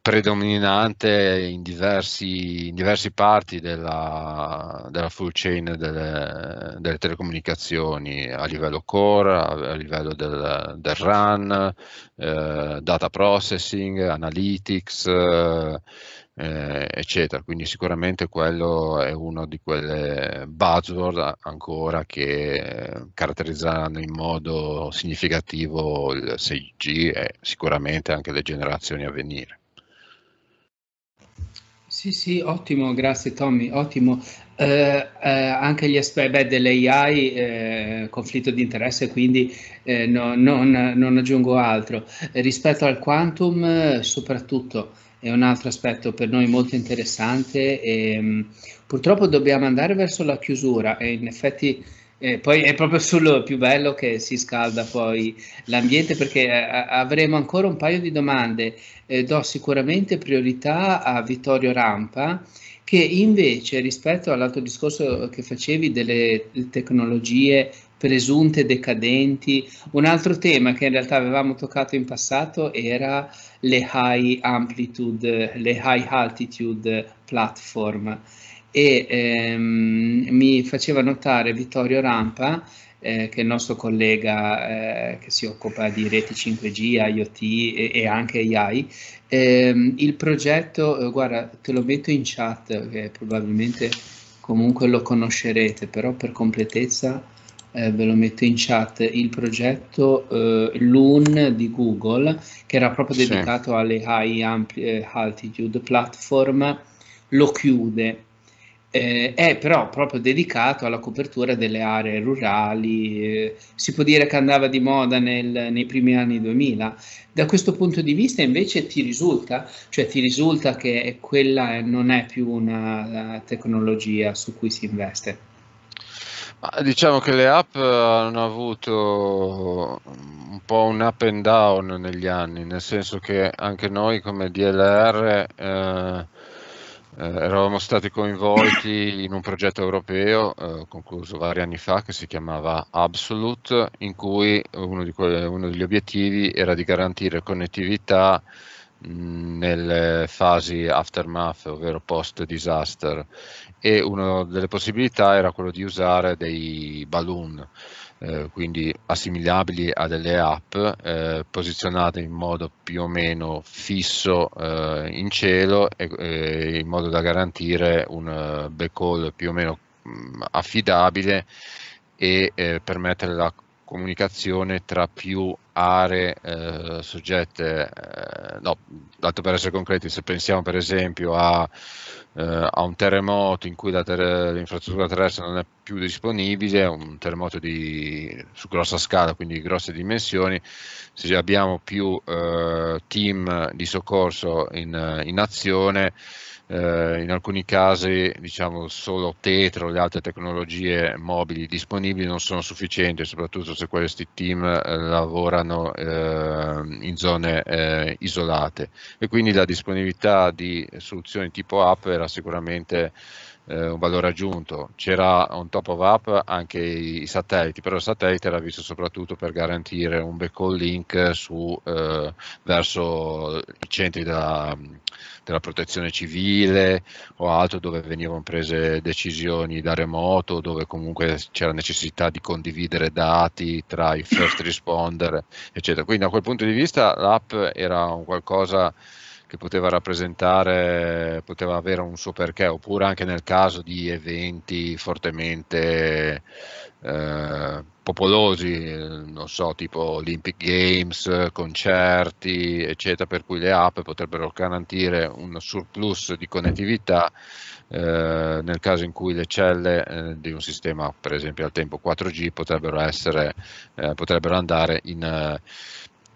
predominante in diversi, in diversi parti della, della full chain delle, delle, telecomunicazioni a livello core, a, livello del, del RAN, eh, data processing, analytics, eh, eccetera. Quindi sicuramente quello è uno di quelle buzzword ancora che caratterizzeranno in modo significativo il 6G e sicuramente anche le generazioni a venire. Sì, sì, ottimo, grazie Tommy, ottimo. Eh, eh, anche gli aspetti dell'AI, eh, conflitto di interesse, quindi eh, no, non, non, aggiungo altro. rispetto al quantum, soprattutto, è un altro aspetto per noi molto interessante e, ehm, mh, purtroppo dobbiamo andare verso la chiusura e in effetti e eh, poi è proprio sul più bello che si scalda poi l'ambiente perché eh, avremo ancora un paio di domande. Eh, do sicuramente priorità a Vittorio Rampa che invece rispetto all'altro discorso che facevi delle tecnologie presunte decadenti, un altro tema che in realtà avevamo toccato in passato era le high amplitude, le high altitude platform e ehm, mi faceva notare Vittorio Rampa, eh, che è il nostro collega eh, che si occupa di reti 5G, IoT e, e anche AI, ehm, il progetto, eh, guarda, te lo metto in chat, che probabilmente comunque lo conoscerete, però per completezza... Eh, ve lo metto in chat, il progetto eh, LUN di Google, che era proprio dedicato sì. alle High Amp eh, Altitude Platform, lo chiude eh, è però proprio dedicato alla copertura delle aree rurali, eh, si può dire che andava di moda nel, nei primi anni 2000. Da questo punto di vista invece ti risulta, cioè ti risulta che quella non è più una tecnologia su cui si investe? Diciamo che le app eh, hanno avuto un po' un up and down negli anni, nel senso che anche noi come DLR eh, eh, eravamo stati coinvolti in un progetto europeo eh, concluso vari anni fa che si chiamava Absolute, in cui uno, que- uno degli obiettivi era di garantire connettività nelle fasi aftermath, ovvero post-disaster, e una delle possibilità era quello di usare dei balloon. Eh, quindi assimilabili a delle app eh, posizionate in modo più o meno fisso eh, in cielo e, eh, in modo da garantire un eh, backhaul più o meno mh, mm, affidabile e permettere la comunicazione tra più aree eh, soggette, eh, no, tanto per essere concreti, se pensiamo per esempio a eh, a un terremoto in cui ter- l'infrastruttura terrestre non è più disponibile, un terremoto di, su grossa scala, quindi di grosse dimensioni, se abbiamo più eh, team di soccorso in, in azione eh, in alcuni casi diciamo, solo Tetro e le altre tecnologie mobili disponibili non sono sufficienti, soprattutto se questi team eh, lavorano eh, in zone eh, isolate e quindi la disponibilità di soluzioni tipo app era sicuramente eh, un valore aggiunto. C'era on top of app anche i satelliti, però il satellite era visto soprattutto per garantire un backhaul link su, eh, verso i centri da della protezione civile o altro dove venivano prese decisioni da remoto, dove comunque c'era necessità di condividere dati tra i first responder, eccetera. Quindi da quel punto di vista l'app era un qualcosa che poteva rappresentare, poteva avere un suo perché, oppure anche nel caso di eventi fortemente... Eh, popolosi, non so, tipo Olympic Games, concerti, eccetera, per cui le app potrebbero garantire un surplus di connettività eh, nel caso in cui le celle eh, di un sistema, per esempio al tempo 4G, potrebbero, essere, eh, potrebbero andare in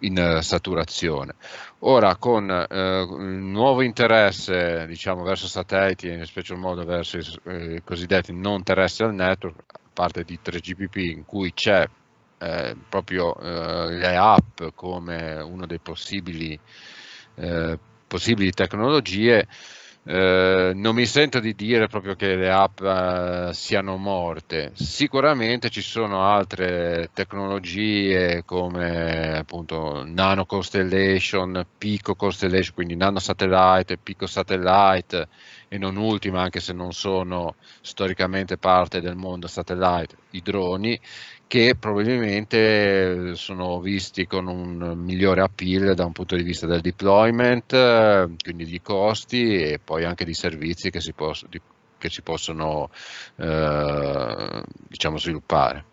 in saturazione. Ora con eh, il nuovo interesse diciamo, verso satelliti in special modo verso i eh, cosiddetti non terrestrial network parte di 3GPP in cui c'è eh, proprio eh, le app come una delle possibili, eh, possibili tecnologie, eh, non mi sento di dire proprio che le app eh, siano morte. Sicuramente ci sono altre tecnologie come appunto nano constellation, pico constellation, quindi nano satellite, pico satellite e non ultima, anche se non sono storicamente parte del mondo satellite, i droni, che probabilmente sono visti con un migliore appeal da un punto di vista del deployment, quindi di costi e poi anche di servizi che si, poss- che si possono eh, diciamo sviluppare.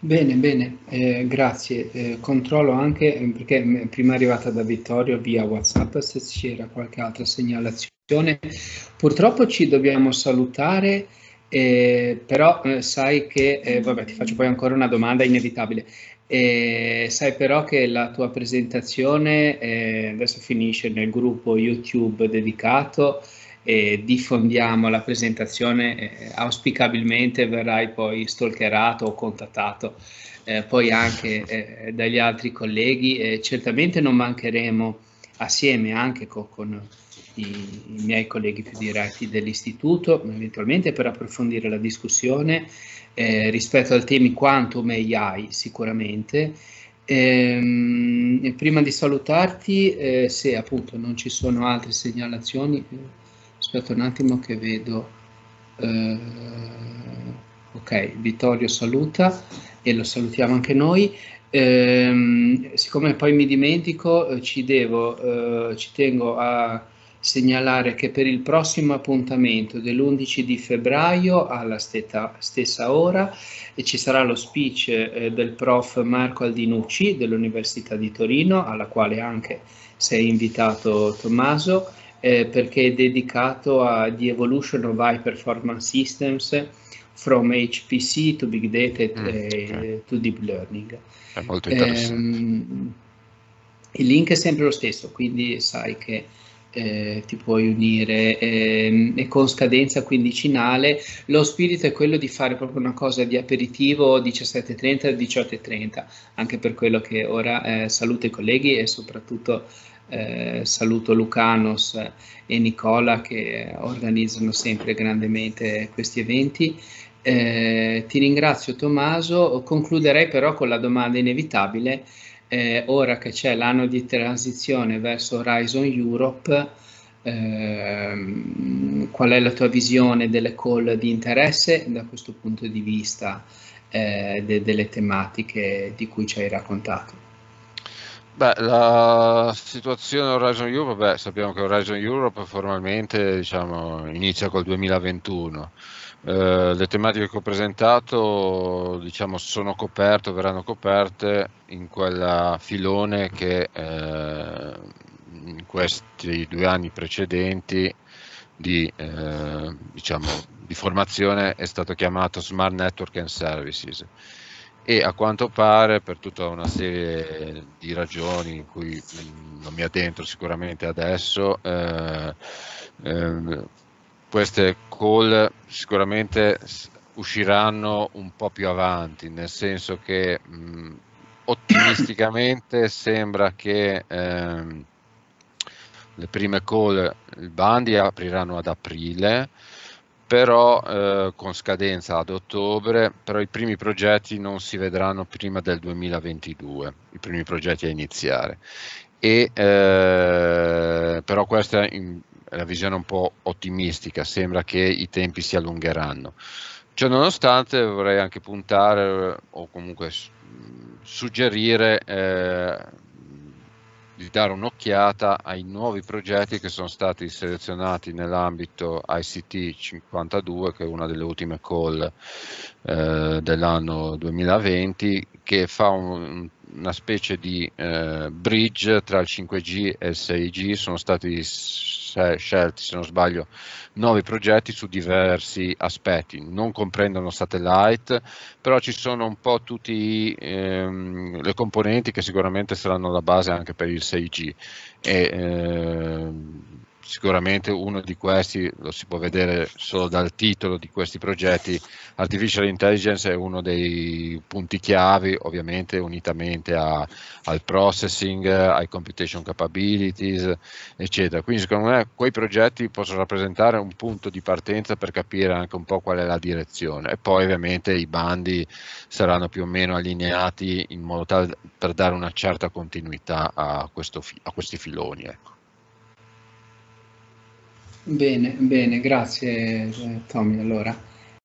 Bene, bene, eh, grazie. Eh, controllo anche eh, perché mm, prima è arrivata da Vittorio via WhatsApp se c'era qualche altra segnalazione. Purtroppo ci dobbiamo salutare, eh, però eh, sai che, vabbè, ti faccio poi ancora una domanda inevitabile. sai però che la tua presentazione adesso finisce nel gruppo YouTube dedicato e diffondiamo la presentazione, eh, auspicabilmente verrai poi stalkerato o contattato eh, poi anche eh, dagli altri colleghi e certamente non mancheremo assieme anche co- con i, i, miei colleghi più diretti dell'istituto, eventualmente per approfondire la discussione eh, rispetto al temi quantum AI sicuramente. Ehm, prima di salutarti, eh, se appunto non ci sono altre segnalazioni, eh, aspetta un attimo che vedo, eh, ok, Vittorio saluta e lo salutiamo anche noi. Eh, siccome poi mi dimentico, eh, ci devo, eh, ci tengo a segnalare che per il prossimo appuntamento dell'11 di febbraio alla steta, stessa ora eh, ci sarà lo speech eh, del prof Marco Aldinucci dell'Università di Torino alla quale anche sei invitato Tommaso eh, perché è dedicato a The Evolution of High Performance Systems from HPC to Big Data mm, okay. to Deep Learning. È molto interessante. Ehm, il link è sempre lo stesso, quindi sai che eh, ti puoi unire eh, e con scadenza quindicinale. Lo spirito è quello di fare proprio una cosa di aperitivo 17.30-18.30, anche per quello che ora eh, saluto i colleghi e soprattutto eh, saluto Lucanos e Nicola che organizzano sempre grandemente questi eventi. Eh, ti ringrazio Tommaso, concluderei però con la domanda inevitabile, eh, ora che c'è l'anno di transizione verso Horizon Europe, ehm, qual è la tua visione delle call di interesse da questo punto di vista eh, de delle tematiche di cui ci hai raccontato? Beh, la situazione Horizon Europe, beh, sappiamo che Horizon Europe formalmente diciamo, inizia col 2021. Eh, le tematiche che ho presentato diciamo, sono coperte, verranno coperte in quel filone che eh, in questi due anni precedenti di, eh, diciamo, di formazione è stato chiamato Smart Network and Services e a quanto pare per tutta una serie di ragioni in cui mm, non mi addentro sicuramente adesso, eh, eh, queste call sicuramente usciranno un po' più avanti, nel senso che mh, mm, ottimisticamente sembra che eh, le prime call, il bandi apriranno ad aprile, però eh, con scadenza ad ottobre, però i primi progetti non si vedranno prima del 2022, i primi progetti a iniziare. E, eh, però questa è la visione un po' ottimistica, sembra che i tempi si allungheranno. Ciononostante vorrei anche puntare eh, o comunque suggerire eh, di dare un'occhiata ai nuovi progetti che sono stati selezionati nell'ambito ICT 52, che è una delle ultime call eh, dell'anno 2020, che fa un, una specie di eh, bridge tra il 5G e il 6G, sono stati scelti, se non sbaglio, nuovi progetti su diversi aspetti, non comprendono satellite, però ci sono un po' tutte ehm, le componenti che sicuramente saranno la base anche per il 6G. E, ehm, sicuramente uno di questi lo si può vedere solo dal titolo di questi progetti. Artificial Intelligence è uno dei punti chiavi, ovviamente unitamente a, al processing, ai computation capabilities, eccetera. Quindi secondo me quei progetti possono rappresentare un punto di partenza per capire anche un po' qual è la direzione. E poi ovviamente i bandi saranno più o meno allineati in modo tale per dare una certa continuità a, questo, a questi filoni. Ecco. Bene, bene, grazie Tommy allora.